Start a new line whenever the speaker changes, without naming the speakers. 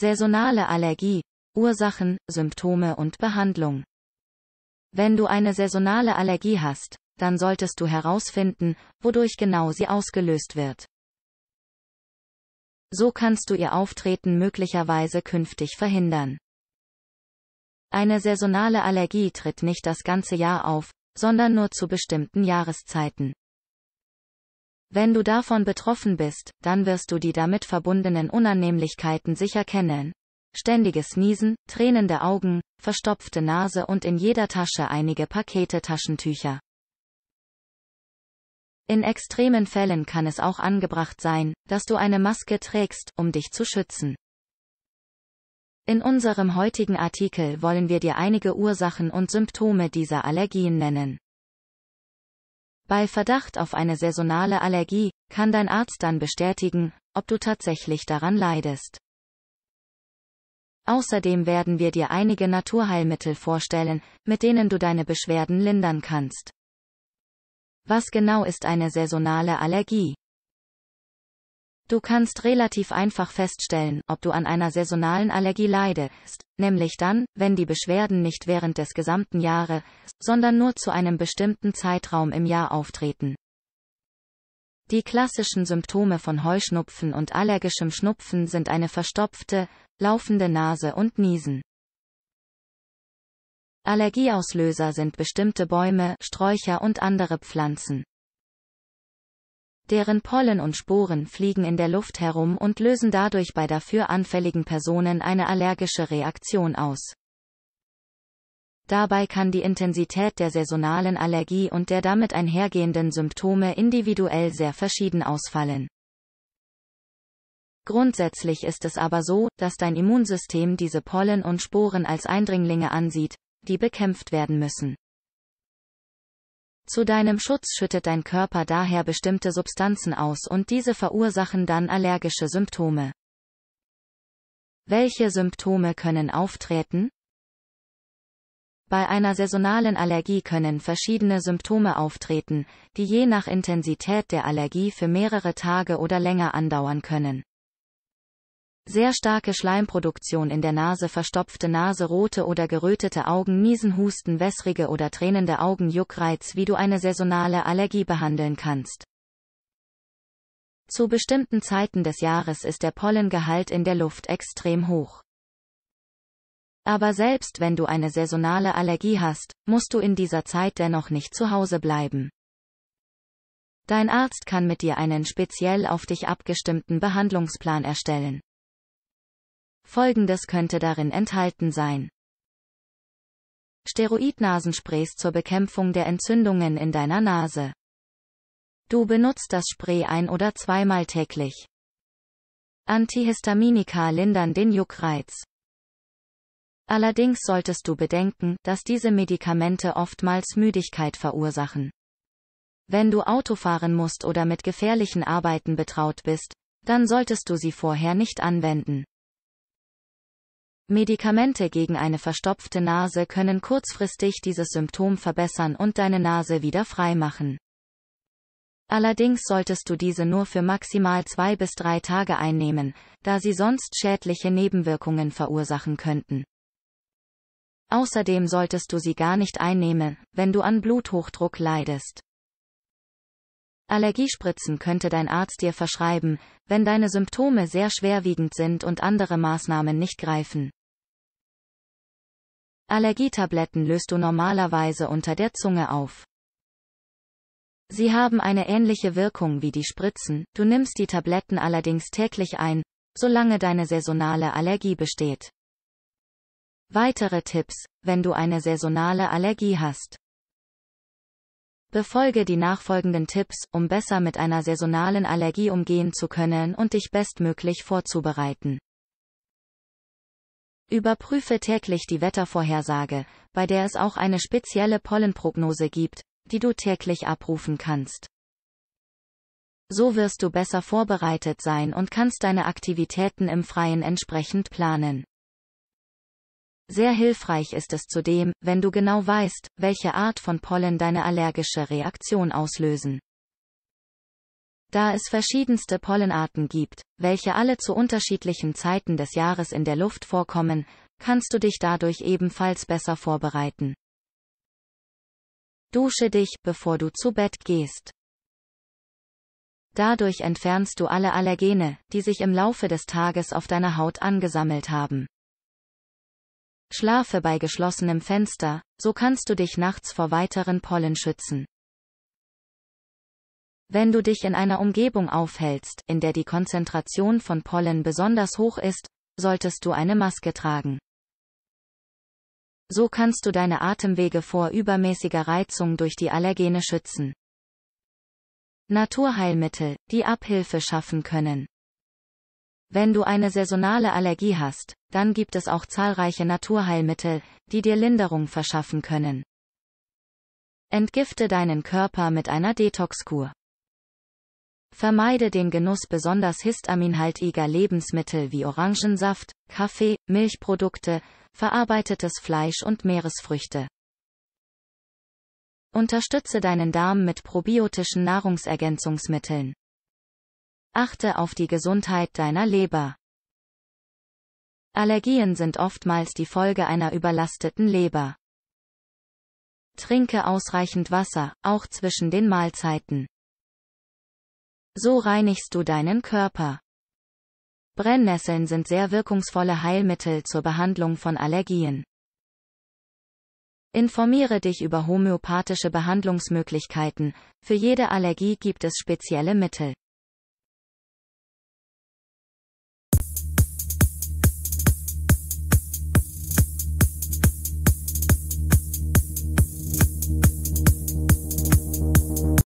Saisonale Allergie. Ursachen, Symptome und Behandlung. Wenn du eine saisonale Allergie hast, dann solltest du herausfinden, wodurch genau sie ausgelöst wird. So kannst du ihr Auftreten möglicherweise künftig verhindern. Eine saisonale Allergie tritt nicht das ganze Jahr auf, sondern nur zu bestimmten Jahreszeiten. Wenn du davon betroffen bist, dann wirst du die damit verbundenen Unannehmlichkeiten sicher kennen. Ständiges Niesen, tränende Augen, verstopfte Nase und in jeder Tasche einige Pakete Taschentücher. In extremen Fällen kann es auch angebracht sein, dass du eine Maske trägst, um dich zu schützen. In unserem heutigen Artikel wollen wir dir einige Ursachen und Symptome dieser Allergien nennen. Bei Verdacht auf eine saisonale Allergie kann dein Arzt dann bestätigen, ob du tatsächlich daran leidest. Außerdem werden wir dir einige Naturheilmittel vorstellen, mit denen du deine Beschwerden lindern kannst. Was genau ist eine saisonale Allergie? Du kannst relativ einfach feststellen, ob du an einer saisonalen Allergie leidest, nämlich dann, wenn die Beschwerden nicht während des gesamten Jahres, sondern nur zu einem bestimmten Zeitraum im Jahr auftreten. Die klassischen Symptome von Heuschnupfen und allergischem Schnupfen sind eine verstopfte, laufende Nase und Niesen. Allergieauslöser sind bestimmte Bäume, Sträucher und andere Pflanzen. Deren Pollen und Sporen fliegen in der Luft herum und lösen dadurch bei dafür anfälligen Personen eine allergische Reaktion aus. Dabei kann die Intensität der saisonalen Allergie und der damit einhergehenden Symptome individuell sehr verschieden ausfallen. Grundsätzlich ist es aber so, dass dein Immunsystem diese Pollen und Sporen als Eindringlinge ansieht, die bekämpft werden müssen. Zu deinem Schutz schüttet dein Körper daher bestimmte Substanzen aus und diese verursachen dann allergische Symptome. Welche Symptome können auftreten? Bei einer saisonalen Allergie können verschiedene Symptome auftreten, die je nach Intensität der Allergie für mehrere Tage oder länger andauern können. Sehr starke Schleimproduktion in der Nase, verstopfte Nase, rote oder gerötete Augen, Niesen, Husten, wässrige oder tränende Augen, Juckreiz, wie du eine saisonale Allergie behandeln kannst. Zu bestimmten Zeiten des Jahres ist der Pollengehalt in der Luft extrem hoch. Aber selbst wenn du eine saisonale Allergie hast, musst du in dieser Zeit dennoch nicht zu Hause bleiben. Dein Arzt kann mit dir einen speziell auf dich abgestimmten Behandlungsplan erstellen. Folgendes könnte darin enthalten sein. Steroidnasensprays zur Bekämpfung der Entzündungen in deiner Nase. Du benutzt das Spray ein- oder zweimal täglich. Antihistaminika lindern den Juckreiz. Allerdings solltest du bedenken, dass diese Medikamente oftmals Müdigkeit verursachen. Wenn du Auto fahren musst oder mit gefährlichen Arbeiten betraut bist, dann solltest du sie vorher nicht anwenden. Medikamente gegen eine verstopfte Nase können kurzfristig dieses Symptom verbessern und deine Nase wieder frei machen. Allerdings solltest du diese nur für maximal zwei bis drei Tage einnehmen, da sie sonst schädliche Nebenwirkungen verursachen könnten. Außerdem solltest du sie gar nicht einnehmen, wenn du an Bluthochdruck leidest. Allergiespritzen könnte dein Arzt dir verschreiben, wenn deine Symptome sehr schwerwiegend sind und andere Maßnahmen nicht greifen. Allergietabletten löst du normalerweise unter der Zunge auf. Sie haben eine ähnliche Wirkung wie die Spritzen, du nimmst die Tabletten allerdings täglich ein, solange deine saisonale Allergie besteht. Weitere Tipps, wenn du eine saisonale Allergie hast. Befolge die nachfolgenden Tipps, um besser mit einer saisonalen Allergie umgehen zu können und dich bestmöglich vorzubereiten. Überprüfe täglich die Wettervorhersage, bei der es auch eine spezielle Pollenprognose gibt, die du täglich abrufen kannst. So wirst du besser vorbereitet sein und kannst deine Aktivitäten im Freien entsprechend planen. Sehr hilfreich ist es zudem, wenn du genau weißt, welche Art von Pollen deine allergische Reaktion auslösen. Da es verschiedenste Pollenarten gibt, welche alle zu unterschiedlichen Zeiten des Jahres in der Luft vorkommen, kannst du dich dadurch ebenfalls besser vorbereiten. Dusche dich, bevor du zu Bett gehst. Dadurch entfernst du alle Allergene, die sich im Laufe des Tages auf deiner Haut angesammelt haben. Schlafe bei geschlossenem Fenster, so kannst du dich nachts vor weiteren Pollen schützen. Wenn du dich in einer Umgebung aufhältst, in der die Konzentration von Pollen besonders hoch ist, solltest du eine Maske tragen. So kannst du deine Atemwege vor übermäßiger Reizung durch die Allergene schützen. Naturheilmittel, die Abhilfe schaffen können. Wenn du eine saisonale Allergie hast, dann gibt es auch zahlreiche Naturheilmittel, die dir Linderung verschaffen können. Entgifte deinen Körper mit einer Detoxkur. Vermeide den Genuss besonders histaminhaltiger Lebensmittel wie Orangensaft, Kaffee, Milchprodukte, verarbeitetes Fleisch und Meeresfrüchte. Unterstütze deinen Darm mit probiotischen Nahrungsergänzungsmitteln. Achte auf die Gesundheit deiner Leber. Allergien sind oftmals die Folge einer überlasteten Leber. Trinke ausreichend Wasser, auch zwischen den Mahlzeiten. So reinigst du deinen Körper. Brennnesseln sind sehr wirkungsvolle Heilmittel zur Behandlung von Allergien. Informiere dich über homöopathische Behandlungsmöglichkeiten, für jede Allergie gibt es spezielle Mittel.